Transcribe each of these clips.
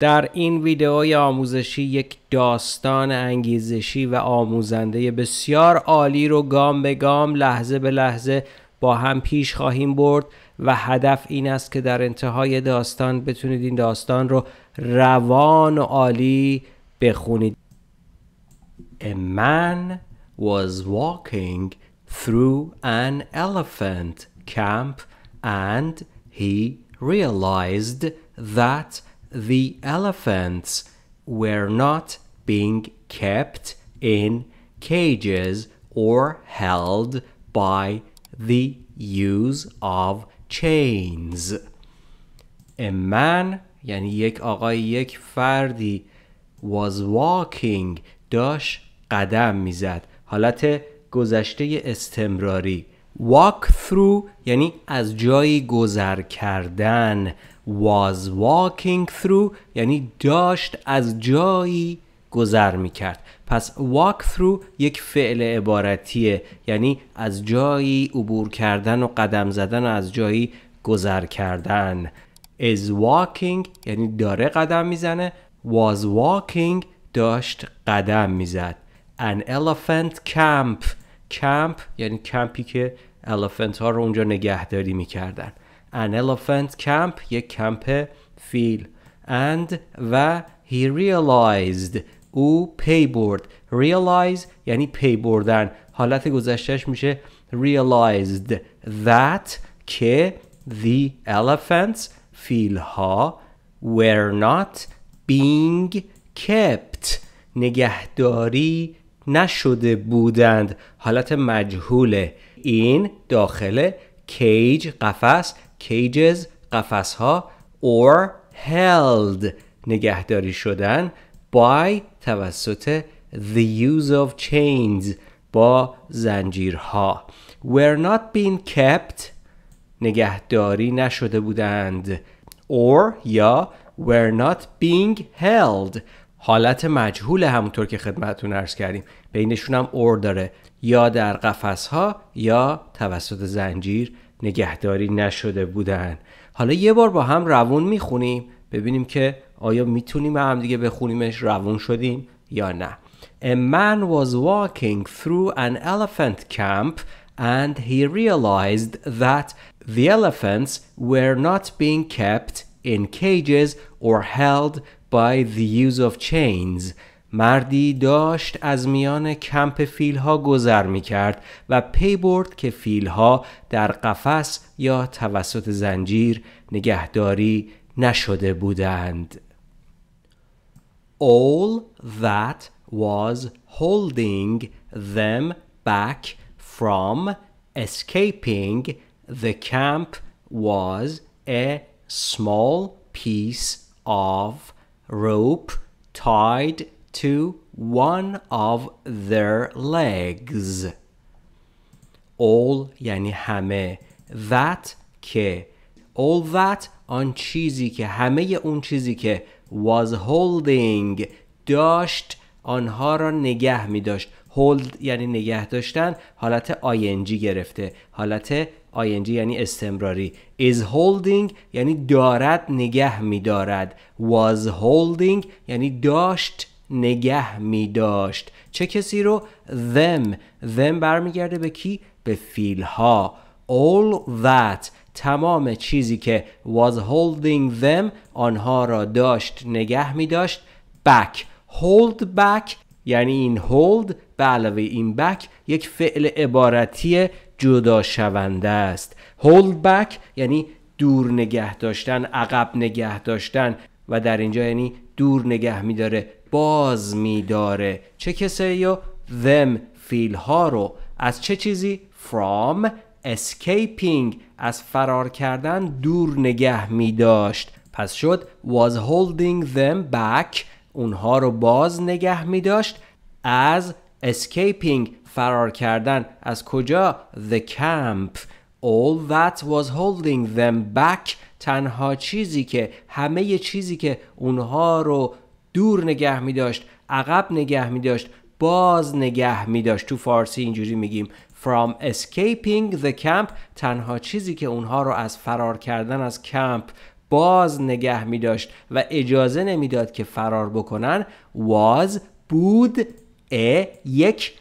در این ویدئوی آموزشی یک داستان انگیزشی و آموزنده بسیار عالی رو گام به گام لحظه به لحظه با هم پیش خواهیم برد و هدف این است که در انتهای داستان بتونید این داستان رو روان و عالی بخونید A man was walking through an elephant camp and he realized that the elephants were not being kept in cages or held by the use of chains a man یعنی یک آقای یک فردی was walking داشت قدم میزد حالت گذشته استمراری walk through یعنی از جایی گذر کردن was walking through یعنی داشت از جایی گذر می کرد پس walk through یک فعل عبارتیه یعنی از جایی عبور کردن و قدم زدن و از جایی گذر کردن is walking یعنی داره قدم میزنه was walking داشت قدم میزد an elephant camp camp یعنی کمپی که elephant ها رو اونجا نگهداری میکردن an elephant camp یک کمپ فیل and و he realized او پی برد realize یعنی پی بردن حالت گذشتهش میشه realized that که the elephants فیل ها were not being kept نگهداری نشده بودند حالت مجهوله این داخل کیج قفس cages قفس ها or held نگهداری شدن by توسط the use of chains با زنجیرها were not being kept نگهداری نشده بودند or یا were not being held حالت مجهول همونطور که خدمتتون ارز کردیم بینشون هم اور داره یا در قفس ها یا توسط زنجیر نگهداری نشده بودن حالا یه بار با هم روون میخونیم ببینیم که آیا میتونیم به هم دیگه بخونیمش روون شدیم یا نه A man was walking through an elephant camp and he realized that the elephants were not being kept in cages or held by the use of chains. مردی داشت از میان کمپ فیلها گذر می کرد و پی برد که فیلها در قفس یا توسط زنجیر نگهداری نشده بودند. All that was holding them back from escaping the camp was a small piece of rope tied to one of their legs all یعنی همه that که all that آن چیزی که همه اون چیزی که was holding داشت آنها را نگه می داشت hold یعنی نگه داشتن حالت ing گرفته حالت ing یعنی استمراری is holding یعنی دارد نگه می دارد was holding یعنی داشت نگه می داشت چه کسی رو them them برمیگرده به کی به فیل ها all that تمام چیزی که was holding them آنها را داشت نگه می داشت back hold back یعنی این hold به علاوه این back یک فعل عبارتی جدا شونده است hold back یعنی دور نگه داشتن عقب نگه داشتن و در اینجا یعنی دور نگه میداره باز میداره چه کسی یا them فیل ها رو از چه چیزی from escaping از فرار کردن دور نگه می داشت پس شد was holding them back اونها رو باز نگه می داشت از escaping فرار کردن از کجا the camp all that was holding them back تنها چیزی که همه چیزی که اونها رو دور نگه می داشت عقب نگه می داشت باز نگه می داشت تو فارسی اینجوری میگیم from escaping the camp تنها چیزی که اونها رو از فرار کردن از کمپ باز نگه می داشت و اجازه نمیداد که فرار بکنن was بود a یک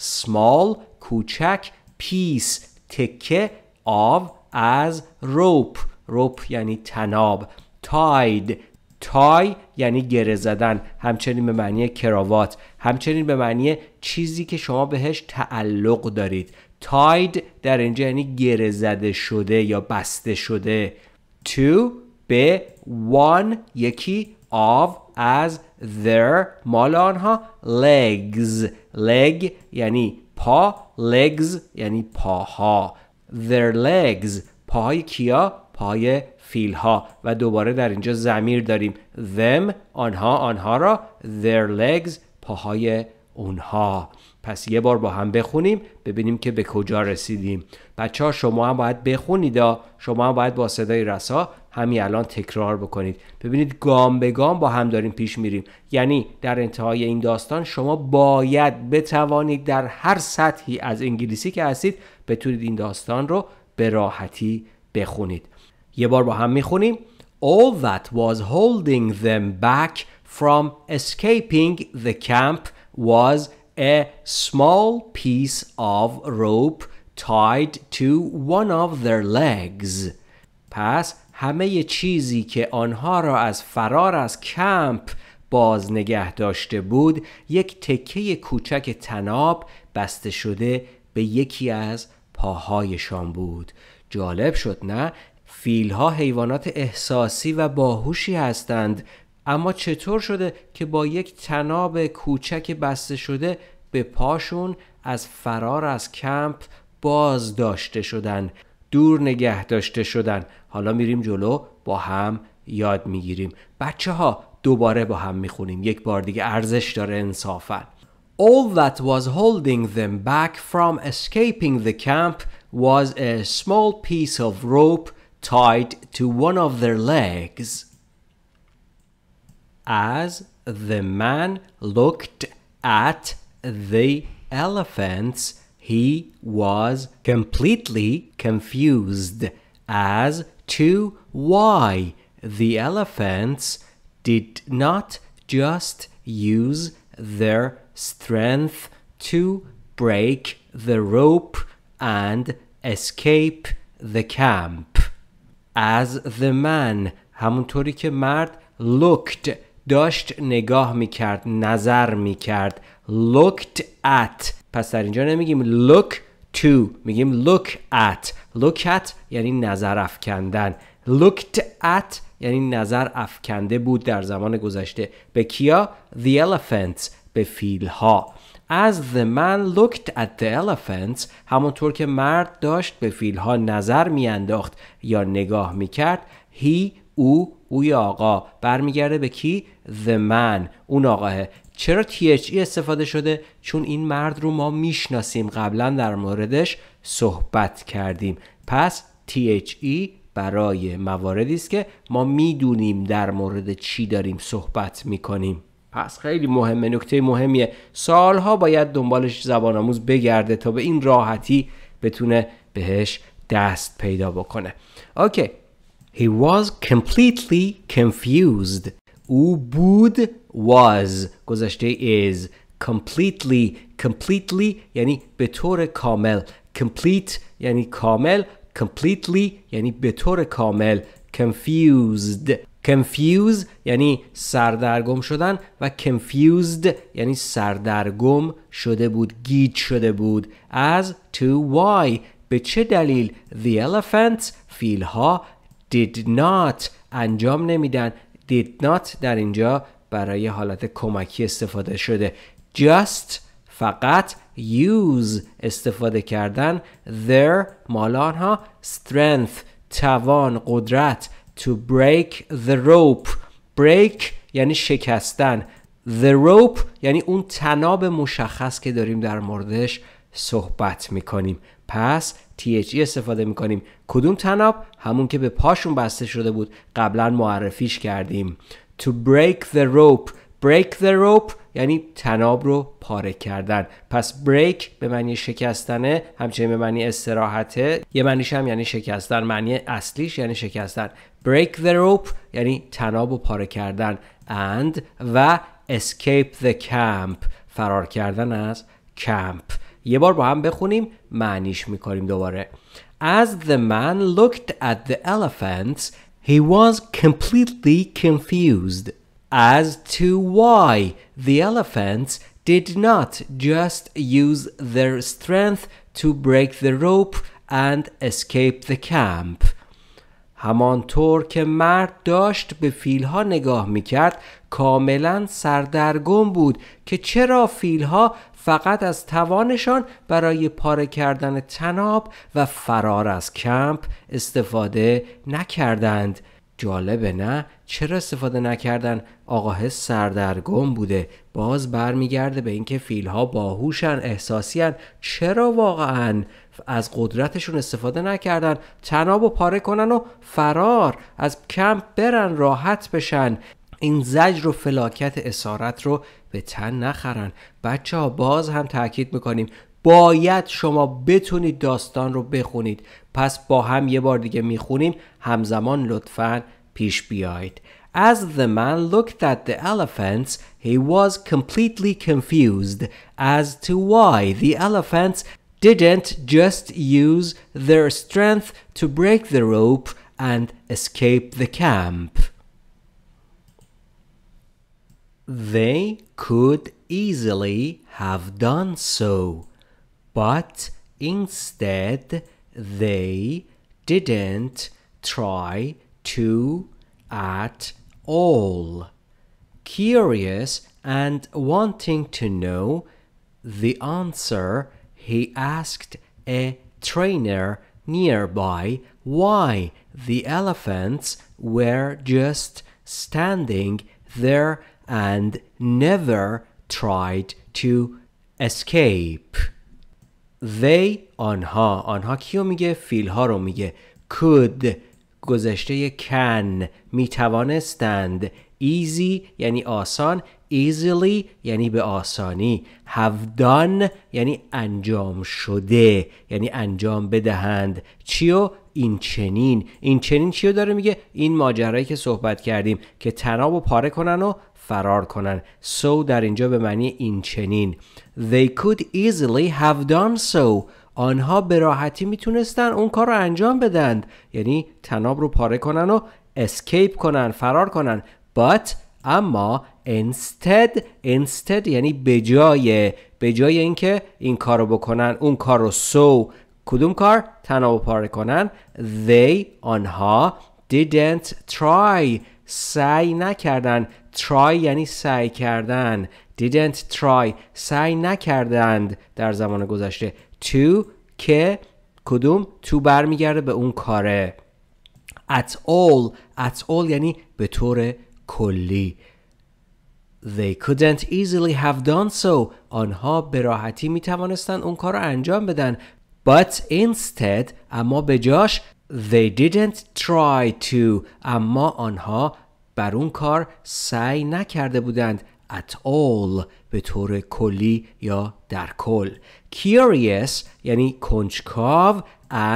small کوچک piece تکه of از rope روپ یعنی تناب تاید تای یعنی گره زدن همچنین به معنی کراوات همچنین به معنی چیزی که شما بهش تعلق دارید تاید در اینجا یعنی گره زده شده یا بسته شده تو به one یکی of از their مال آنها legs leg یعنی پا legs یعنی پاها their legs پاهای کیا پای فیل ها و دوباره در اینجا زمیر داریم them آنها آنها را their legs پاهای اونها پس یه بار با هم بخونیم ببینیم که به کجا رسیدیم بچه ها شما هم باید بخونید شما هم باید با صدای رسا همین الان تکرار بکنید ببینید گام به گام با هم داریم پیش میریم یعنی در انتهای این داستان شما باید بتوانید در هر سطحی از انگلیسی که هستید بتونید این داستان رو به راحتی بخونید یه بار با هم میخونیم All that was holding them back from escaping the camp was a small piece of rope tied to one of their legs. پس همه چیزی که آنها را از فرار از کمپ باز نگه داشته بود یک تکه کوچک تناب بسته شده به یکی از پاهایشان بود جالب شد نه فیلها حیوانات احساسی و باهوشی هستند اما چطور شده که با یک تناب کوچک بسته شده به پاشون از فرار از کمپ باز داشته شدن دور نگه داشته شدن حالا میریم جلو با هم یاد میگیریم بچه ها دوباره با هم میخونیم یک بار دیگه ارزش داره انصافا All that was holding them back from escaping the camp was a small piece of rope tied to one of their legs. As the man looked at the elephants, he was completely confused as to why the elephants did not just use their strength to break the rope and escape the camp. as the man همونطوری که مرد looked داشت نگاه میکرد نظر میکرد looked at پس در اینجا نمیگیم look to میگیم look at look at یعنی نظر افکندن looked at یعنی نظر افکنده بود در زمان گذشته به کیا the elephants به فیل ها As the man looked at the elephants همونطور که مرد داشت به فیلها نظر میانداخت یا نگاه میکرد he او اوی آقا برمیگرده به کی؟ The man اون آقاه چرا THE استفاده شده؟ چون این مرد رو ما میشناسیم قبلا در موردش صحبت کردیم پس THE برای مواردی است که ما میدونیم در مورد چی داریم صحبت میکنیم پس خیلی مهمه نکته مهمیه سالها باید دنبالش زبان آموز بگرده تا به این راحتی بتونه بهش دست پیدا بکنه اوکی He was completely confused او بود was گذشته is completely completely یعنی به طور کامل complete یعنی کامل completely یعنی به طور کامل confused confuse یعنی سردرگم شدن و confused یعنی سردرگم شده بود گیج شده بود از to why به چه دلیل the elephants فیلها did not انجام نمیدن did not در اینجا برای حالت کمکی استفاده شده just فقط use استفاده کردن their مال ها strength توان قدرت to break the rope break یعنی شکستن the rope یعنی اون تناب مشخص که داریم در موردش صحبت میکنیم پس THE استفاده میکنیم کدوم تناب همون که به پاشون بسته شده بود قبلا معرفیش کردیم to break the rope break the rope یعنی تناب رو پاره کردن پس break به معنی شکستنه همچنین به معنی استراحته یه معنیش هم یعنی شکستن معنی اصلیش یعنی شکستن break the rope یعنی تناب و پاره کردن and و escape the camp فرار کردن از کمپ یه بار با هم بخونیم معنیش میکنیم دوباره As the man looked at the elephants he was completely confused as to why the elephants did not just use their strength to break the rope and escape the camp. همانطور که مرد داشت به فیلها نگاه کرد کاملا سردرگم بود که چرا فیلها فقط از توانشان برای پاره کردن تناب و فرار از کمپ استفاده نکردند جالبه نه چرا استفاده نکردن آقاه سردرگم بوده باز برمیگرده به اینکه فیلها باهوشن احساسیان چرا واقعا از قدرتشون استفاده نکردن تناب و پاره کنن و فرار از کمپ برن راحت بشن این زجر و فلاکت اسارت رو به تن نخرن بچه ها باز هم تاکید میکنیم باید شما بتونید داستان رو بخونید پس با هم یه بار دیگه میخونیم همزمان لطفا پیش بیایید As the man looked at the elephants, he was completely confused as to why the elephants didn't just use their strength to break the rope and escape the camp. They could easily have done so, but instead they didn't try to at all. Curious and wanting to know the answer he asked a trainer nearby why the elephants were just standing there and never tried to escape they آنها آنها کیو میگه فیلها رو میگه could گذشته کن میتوانستند easy یعنی آسان easily یعنی به آسانی have done یعنی انجام شده یعنی انجام بدهند چیو این چنین این چنین چیو داره میگه این ماجرایی که صحبت کردیم که تناب و پاره کنن و فرار کنن so در اینجا به معنی این چنین they could easily have done so آنها به راحتی میتونستن اون کار رو انجام بدند یعنی تناب رو پاره کنن و اسکیپ کنن فرار کنن but اما instead instead یعنی به جای به جای اینکه این کارو بکنن اون کارو so کدوم کار تناوب پاره کنن they آنها didn't try سعی نکردن try یعنی سعی کردن didn't try سعی نکردند در زمان گذشته to که کدوم تو برمیگرده به اون کاره at all at all یعنی به طور کلی They couldn't easily have done so. آنها به راحتی می توانستند اون کار را انجام بدن. But instead, اما به جاش They didn't try to. اما آنها بر اون کار سعی نکرده بودند. At all به طور کلی یا در کل Curious یعنی کنجکاو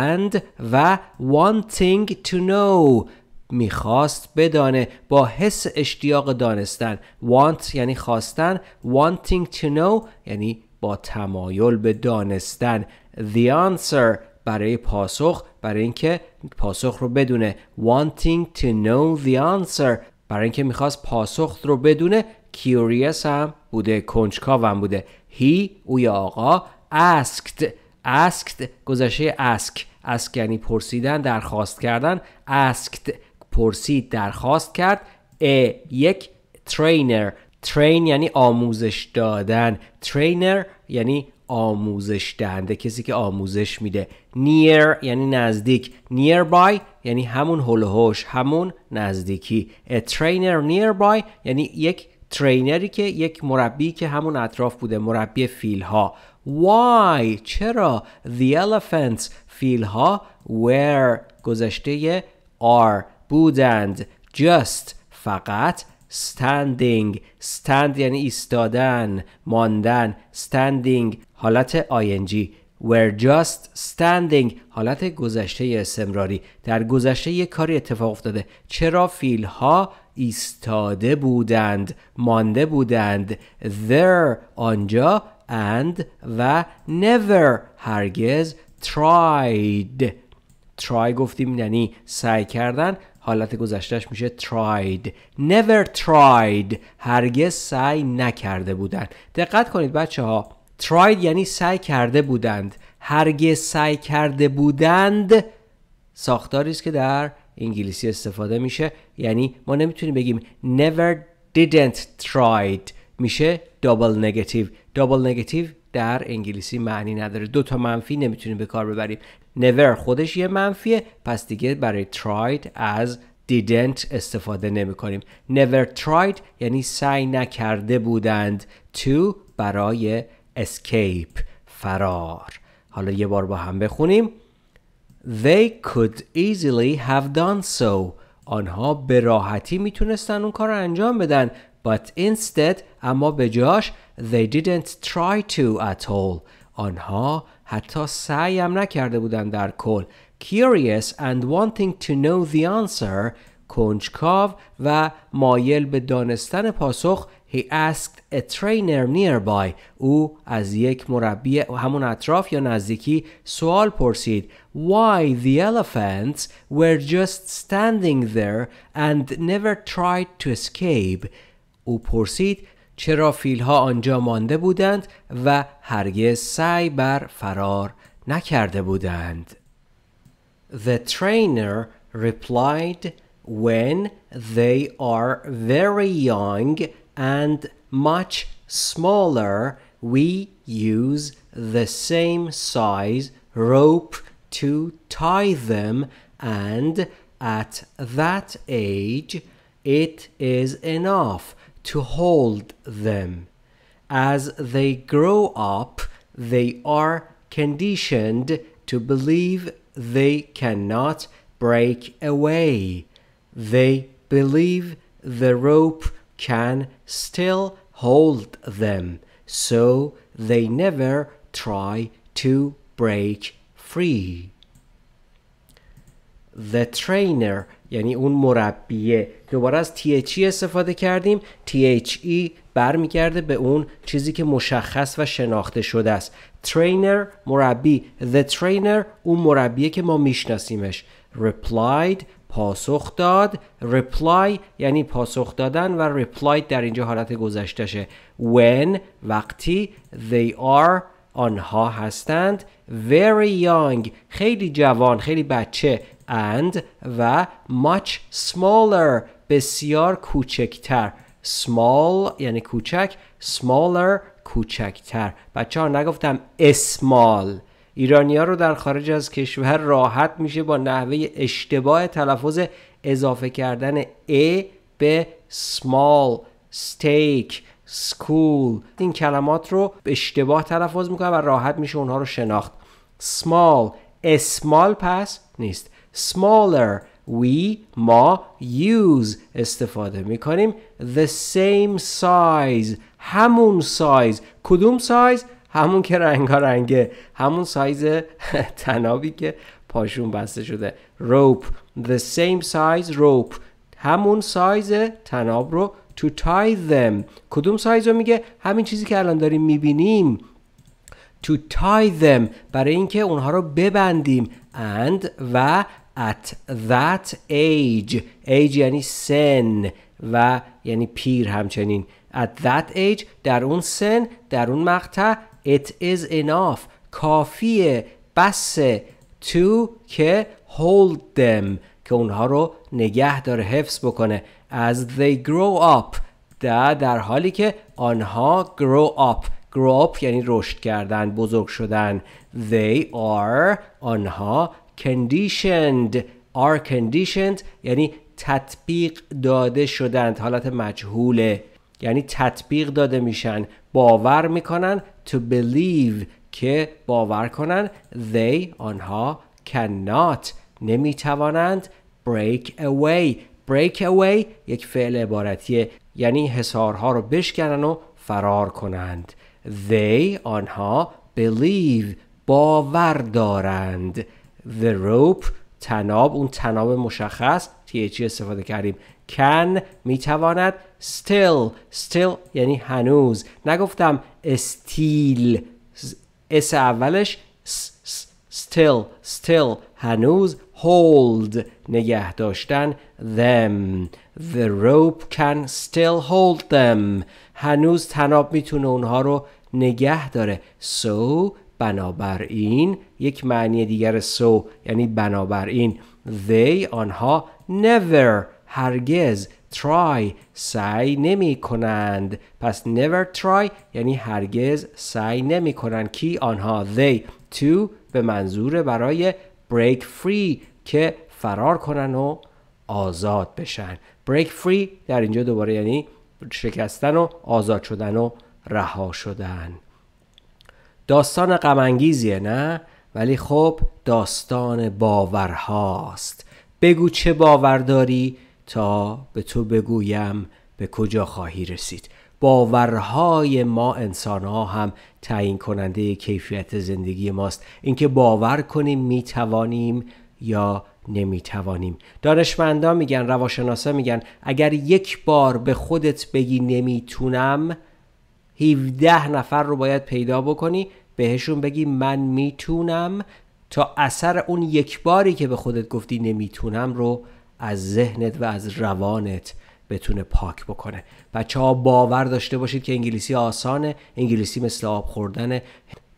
and و wanting to know میخواست بدانه با حس اشتیاق دانستن want یعنی خواستن wanting to know یعنی با تمایل به دانستن the answer برای پاسخ برای اینکه پاسخ رو بدونه wanting to know the answer برای اینکه میخواست پاسخ رو بدونه curious هم بوده کنجکاو هم بوده he او یا آقا asked asked گذشته ask ask یعنی پرسیدن درخواست کردن asked پرسید درخواست کرد یک ترینر ترین یعنی آموزش دادن ترینر یعنی آموزش دهنده کسی که آموزش میده نیر یعنی نزدیک نیر یعنی همون هلوهوش همون نزدیکی a trainer nearby یعنی یک ترینری که یک مربی که همون اطراف بوده مربی فیل ها why چرا the elephants فیل ها were گذشته are بودند just فقط standing stand یعنی ایستادن ماندن standing حالت ing were just standing حالت گذشته استمراری در گذشته یک کاری اتفاق افتاده چرا فیل ها ایستاده بودند مانده بودند there آنجا and و never هرگز tried try گفتیم یعنی سعی کردن حالت گذشتهش میشه tried never tried هرگز سعی نکرده بودند دقت کنید بچه ها tried یعنی سعی کرده بودند هرگز سعی کرده بودند ساختاری است که در انگلیسی استفاده میشه یعنی ما نمیتونیم بگیم never didn't tried میشه double negative دابل negative در انگلیسی معنی نداره دو تا منفی نمیتونیم به کار ببریم never خودش یه منفیه پس دیگه برای tried از didn't استفاده نمی کنیم never tried یعنی سعی نکرده بودند to برای escape فرار حالا یه بار با هم بخونیم They could easily have done so آنها به راحتی میتونستن اون کار رو انجام بدن But instead اما به جاش They didn't try to at all آنها حتی سعیم نکرده بودن در کل curious and wanting to know the answer کنجکاو و مایل به دانستن پاسخ he asked a trainer nearby او از یک مربی همون اطراف یا نزدیکی سوال پرسید why the elephants were just standing there and never tried to escape او پرسید چرا فیلها آنجا مانده بودند و هرگز سعی بر فرار نکرده بودند. The trainer replied when they are very young and much smaller we use the same size rope to tie them and at that age it is enough to hold them. As they grow up, they are conditioned to believe they cannot break away. They believe the rope can still hold them, so they never try to break free. the trainer یعنی اون مربیه دوباره از THE استفاده کردیم THE برمیگرده به اون چیزی که مشخص و شناخته شده است trainer مربی the trainer اون مربیه که ما میشناسیمش replied پاسخ داد reply یعنی پاسخ دادن و replied در اینجا حالت گذشتهشه. when وقتی they are آنها هستند very young خیلی جوان خیلی بچه and و much smaller بسیار کوچکتر small یعنی کوچک smaller کوچکتر بچه ها نگفتم اسمال ایرانیا رو در خارج از کشور راحت میشه با نحوه اشتباه تلفظ اضافه کردن ا به small steak school این کلمات رو به اشتباه تلفظ میکنه و راحت میشه اونها رو شناخت small اسمال پس نیست smaller we ما use استفاده می کنیم the same size همون سایز کدوم سایز همون که رنگا رنگه همون سایز تنابی که پاشون بسته شده rope the same size rope همون سایز تناب رو to tie them کدوم سایز رو میگه همین چیزی که الان داریم میبینیم to tie them برای اینکه اونها رو ببندیم and و at that age age یعنی سن و یعنی پیر همچنین at that age در اون سن در اون مقطع it is enough کافیه بس to که hold them که اونها رو نگه داره حفظ بکنه as they grow up در حالی که آنها grow up grow up یعنی رشد کردن بزرگ شدن they are آنها conditioned are conditioned یعنی تطبیق داده شدند حالت مجهوله یعنی تطبیق داده میشن باور میکنن to believe که باور کنن they آنها cannot نمیتوانند break away break away یک فعل عبارتیه یعنی حسارها رو بشکنن و فرار کنند they آنها believe باور دارند the rope تناب اون تناب مشخص THE استفاده کردیم can میتواند still still یعنی هنوز نگفتم استیل اس اولش still still هنوز hold نگه داشتن them the rope can still hold them هنوز تناب میتونه اونها رو نگه داره so بنابراین یک معنی دیگر سو so یعنی بنابراین they آنها never هرگز try سعی نمی کنند پس never try یعنی هرگز سعی نمی کنند کی آنها they to به منظور برای break free که فرار کنن و آزاد بشن break free در اینجا دوباره یعنی شکستن و آزاد شدن و رها شدن داستان غمانگیزیه نه ولی خب داستان باورهاست بگو چه باور داری تا به تو بگویم به کجا خواهی رسید باورهای ما انسان ها هم تعیین کننده کیفیت زندگی ماست اینکه باور کنیم می توانیم یا نمی توانیم دانشمندان میگن روانشناسا میگن اگر یک بار به خودت بگی نمیتونم 17 نفر رو باید پیدا بکنی بهشون بگی من میتونم تا اثر اون یک باری که به خودت گفتی نمیتونم رو از ذهنت و از روانت بتونه پاک بکنه بچه ها باور داشته باشید که انگلیسی آسانه انگلیسی مثل آب خوردن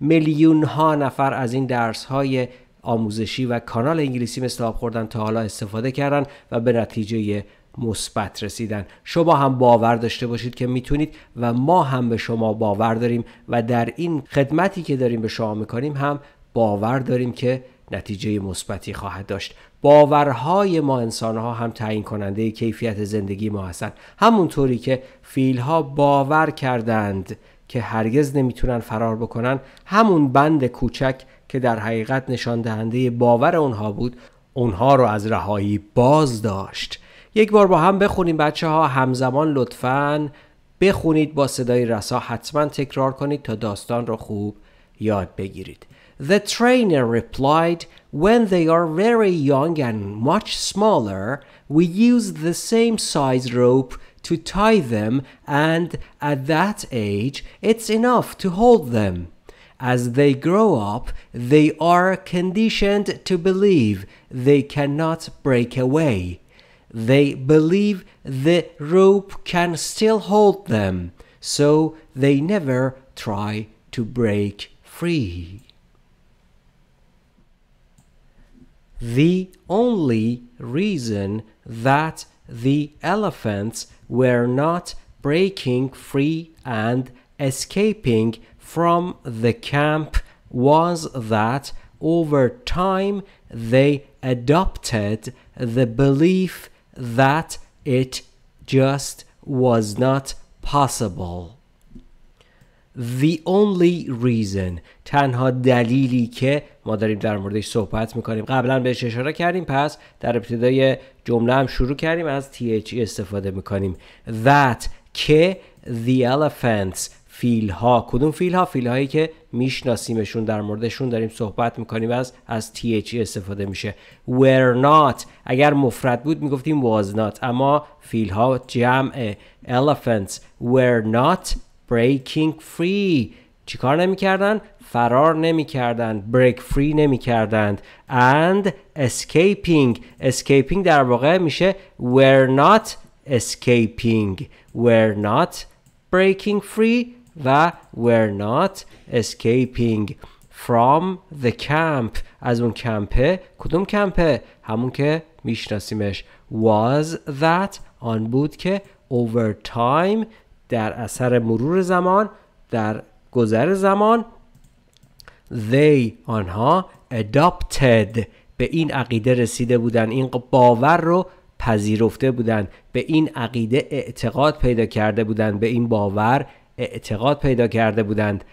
میلیون ها نفر از این درس های آموزشی و کانال انگلیسی مثل آب خوردن تا حالا استفاده کردن و به نتیجه مثبت رسیدن شما هم باور داشته باشید که میتونید و ما هم به شما باور داریم و در این خدمتی که داریم به شما میکنیم هم باور داریم که نتیجه مثبتی خواهد داشت باورهای ما انسانها هم تعیین کننده کیفیت زندگی ما هستند همونطوری که فیلها باور کردند که هرگز نمیتونن فرار بکنن همون بند کوچک که در حقیقت نشان دهنده باور اونها بود اونها رو از رهایی باز داشت یک بار با هم بخونیم بچه ها همزمان لطفا بخونید با صدای رسا حتما تکرار کنید تا داستان رو خوب یاد بگیرید The trainer replied, when they are very young and much smaller, we use the same size rope to tie them, and at that age, it's enough to hold them. As they grow up, they are conditioned to believe they cannot break away. They believe the rope can still hold them, so they never try to break free. The only reason that the elephants were not breaking free and escaping from the camp was that over time they adopted the belief that it just was not possible. The only reason تنها دلیلی که ما داریم در موردش صحبت میکنیم قبلا بهش اشاره کردیم پس در ابتدای جمله هم شروع کردیم از THE استفاده میکنیم That که the elephants فیل ها کدوم فیل ها فیل هایی که میشناسیمشون در موردشون داریم صحبت میکنیم از از th e استفاده میشه were not اگر مفرد بود میگفتیم was not اما فیل ها جمع elephants were not breaking free چیکار نمیکردن فرار نمیکردن break free نمیکردند and escaping escaping در واقع میشه were not escaping were not breaking free و were not escaping from the camp از اون کمپه کدوم کمپه همون که میشناسیمش was that آن بود که over time در اثر مرور زمان در گذر زمان they آنها adopted به این عقیده رسیده بودن این باور رو پذیرفته بودن به این عقیده اعتقاد پیدا کرده بودن به این باور اعتقاد پیدا کرده بودند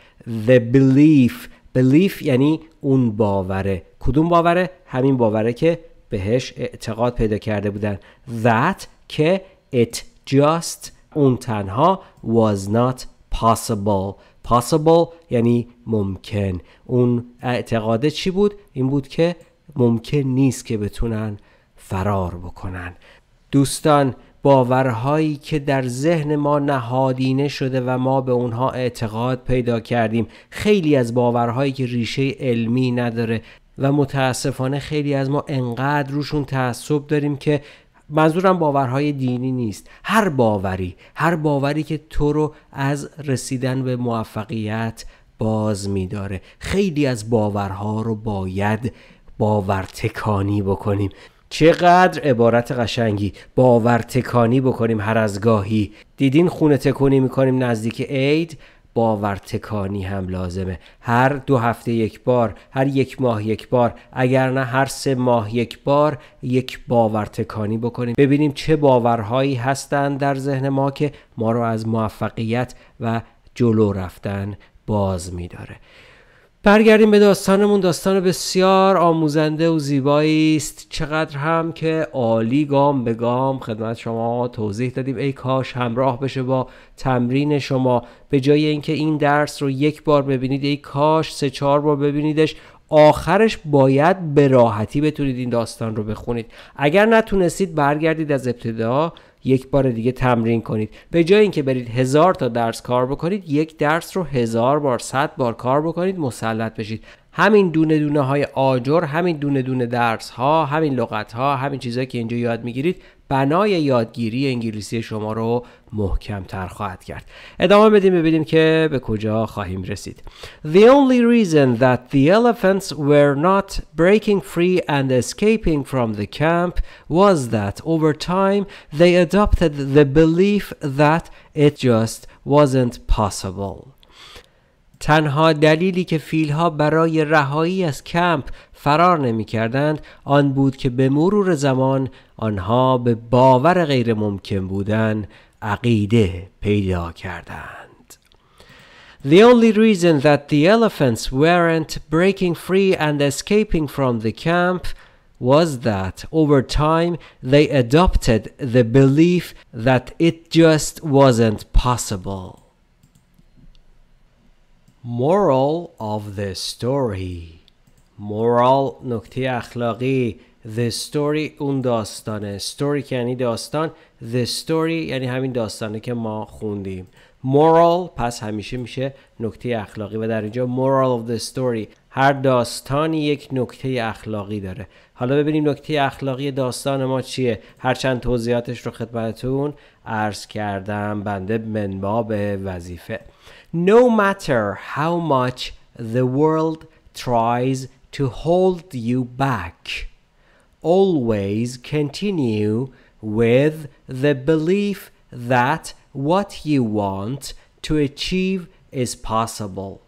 the belief belief یعنی اون باوره کدوم باوره همین باوره که بهش اعتقاد پیدا کرده بودند that که it just اون تنها was not possible possible یعنی ممکن اون اعتقاده چی بود این بود که ممکن نیست که بتونن فرار بکنن دوستان باورهایی که در ذهن ما نهادینه شده و ما به اونها اعتقاد پیدا کردیم خیلی از باورهایی که ریشه علمی نداره و متاسفانه خیلی از ما انقدر روشون تعصب داریم که منظورم باورهای دینی نیست هر باوری هر باوری که تو رو از رسیدن به موفقیت باز میداره خیلی از باورها رو باید باور تکانی بکنیم چقدر عبارت قشنگی باور تکانی بکنیم هر از گاهی دیدین خونه تکونی میکنیم نزدیک عید باور تکانی هم لازمه هر دو هفته یک بار هر یک ماه یک بار اگر نه هر سه ماه یک بار یک باور تکانی بکنیم ببینیم چه باورهایی هستند در ذهن ما که ما رو از موفقیت و جلو رفتن باز میداره برگردیم به داستانمون داستان بسیار آموزنده و زیبایی است چقدر هم که عالی گام به گام خدمت شما توضیح دادیم ای کاش همراه بشه با تمرین شما به جای اینکه این درس رو یک بار ببینید ای کاش سه چهار بار ببینیدش آخرش باید به راحتی بتونید این داستان رو بخونید اگر نتونستید برگردید از ابتدا یک بار دیگه تمرین کنید به جای اینکه برید هزار تا درس کار بکنید یک درس رو هزار بار صد بار کار بکنید مسلط بشید همین دونه دونه های آجر همین دونه دونه درس ها همین لغت ها همین چیزهایی که اینجا یاد میگیرید بنای یادگیری انگلیسی شما رو محکم تر خواهد کرد ادامه بدیم ببینیم که به کجا خواهیم رسید The only reason that the elephants were not breaking free and escaping from the camp was that over time they adopted the belief that it just wasn't possible تنها دلیلی که فیلها برای رهایی از کمپ فرار نمی کردند آن بود که به مرور زمان آنها به باور غیر ممکن بودن عقیده پیدا کردند. The only reason that the elephants weren't breaking free and escaping from the camp was that over time they adopted the belief that it just wasn't possible. Moral of the story Moral نکته اخلاقی The story اون داستانه Story که یعنی داستان The story یعنی همین داستانه که ما خوندیم Moral پس همیشه میشه نکته اخلاقی و در اینجا Moral of the story هر داستانی یک نکته اخلاقی داره حالا ببینیم نکته اخلاقی داستان ما چیه هرچند توضیحاتش رو خدمتتون عرض کردم بنده منباب وظیفه no matter how much the world tries to hold you back. Always continue with the belief that what you want to achieve is possible.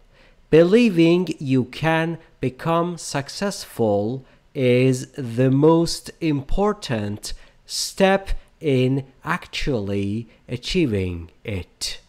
Believing you can become successful is the most important step in actually achieving it.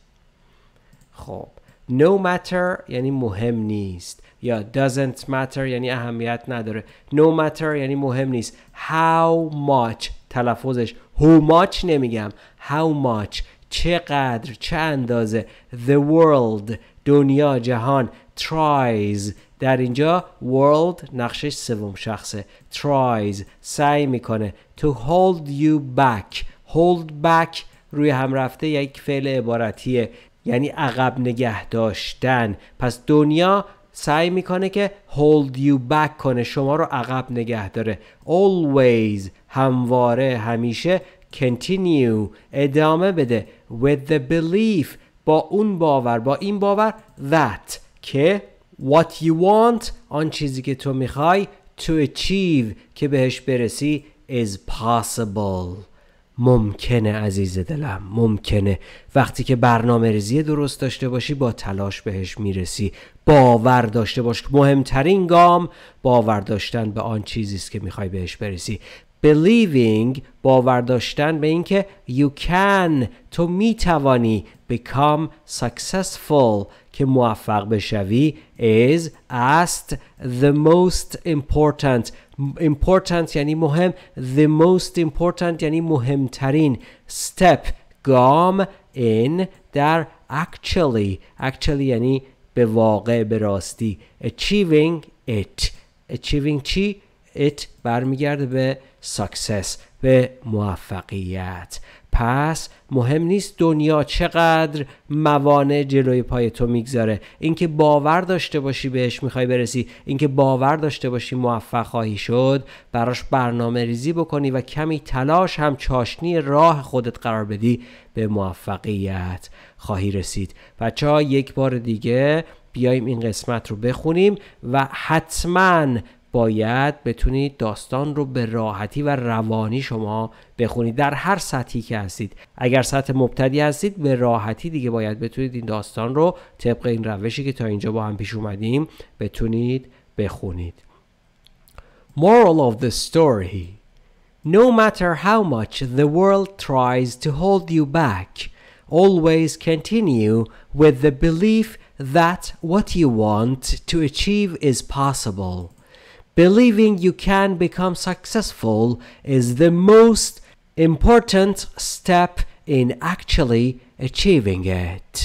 خب no matter یعنی مهم نیست یا doesn't matter یعنی اهمیت نداره no matter یعنی مهم نیست how much تلفظش how much نمیگم how much چقدر چه اندازه the world دنیا جهان tries در اینجا world نقشش سوم شخصه tries سعی میکنه to hold you back hold back روی هم رفته یک فعل عبارتیه یعنی عقب نگه داشتن پس دنیا سعی میکنه که hold you back کنه شما رو عقب نگه داره always همواره همیشه continue ادامه بده with the belief با اون باور با این باور that که what you want آن چیزی که تو میخوای to achieve که بهش برسی is possible ممکنه عزیز دلم ممکنه وقتی که برنامه ریزی درست داشته باشی با تلاش بهش میرسی باور داشته باش مهمترین گام باور داشتن به آن چیزی است که میخوای بهش برسی believing باور داشتن به اینکه you can تو میتوانی become successful که موفق بشوی is است the most important important یعنی مهم the most important یعنی مهمترین step گام in در actually actually یعنی به واقع به راستی achieving it achieving چی؟ it برمیگرده به success به موفقیت پس مهم نیست دنیا چقدر موانع جلوی پای تو میگذاره اینکه باور داشته باشی بهش میخوای برسی اینکه باور داشته باشی موفق خواهی شد براش برنامه ریزی بکنی و کمی تلاش هم چاشنی راه خودت قرار بدی به موفقیت خواهی رسید بچه ها یک بار دیگه بیایم این قسمت رو بخونیم و حتما باید بتونید داستان رو به راحتی و روانی شما بخونید در هر سطحی که هستید اگر سطح مبتدی هستید به راحتی دیگه باید بتونید این داستان رو طبق این روشی که تا اینجا با هم پیش اومدیم بتونید بخونید Moral of the story No matter how much the world tries to hold you back, always continue with the belief that what you want to achieve is possible. believing you can become successful is the most important step in actually achieving it.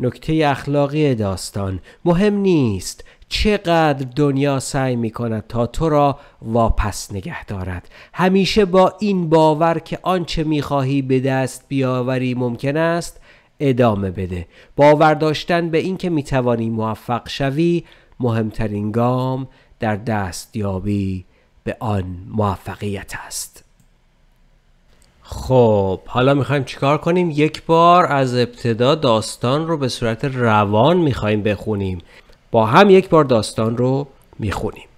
نکته اخلاقی داستان مهم نیست چقدر دنیا سعی می کند تا تو را واپس نگه دارد همیشه با این باور که آنچه می خواهی به دست بیاوری ممکن است ادامه بده باور داشتن به اینکه می توانی موفق شوی مهمترین گام در دستیابی به آن موفقیت است خب حالا میخوایم چیکار کنیم یک بار از ابتدا داستان رو به صورت روان میخوایم بخونیم با هم یک بار داستان رو میخونیم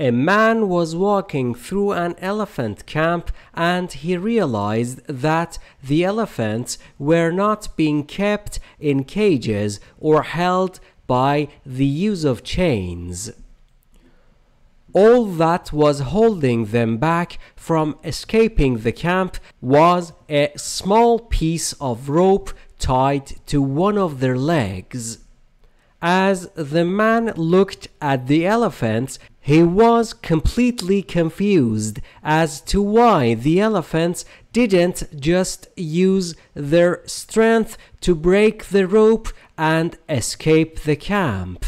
A man was walking through an elephant camp and he realized that the elephants were not being kept in cages or held by the use of chains. All that was holding them back from escaping the camp was a small piece of rope tied to one of their legs. As the man looked at the elephants, he was completely confused as to why the elephants didn't just use their strength to break the rope and escape the camp.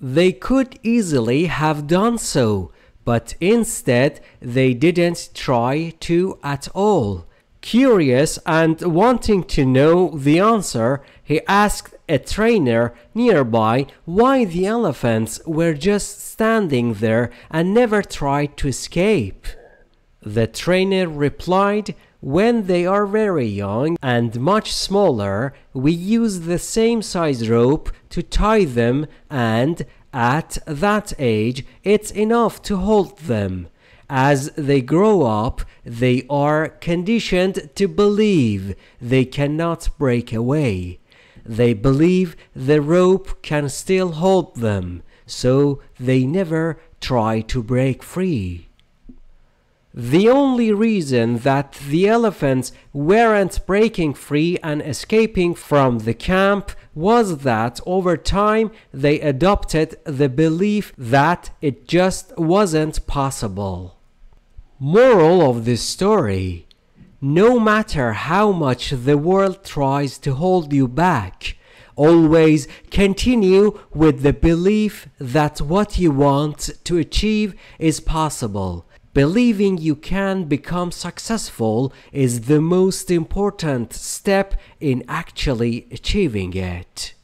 They could easily have done so, but instead they didn't try to at all. Curious and wanting to know the answer, he asked a trainer nearby why the elephants were just standing there and never tried to escape. The trainer replied, when they are very young and much smaller, we use the same size rope to tie them, and at that age it's enough to hold them. As they grow up, they are conditioned to believe they cannot break away. They believe the rope can still hold them, so they never try to break free. The only reason that the elephants weren't breaking free and escaping from the camp was that over time they adopted the belief that it just wasn't possible. Moral of this story No matter how much the world tries to hold you back, always continue with the belief that what you want to achieve is possible Believing you can become successful is the most important step in actually achieving it.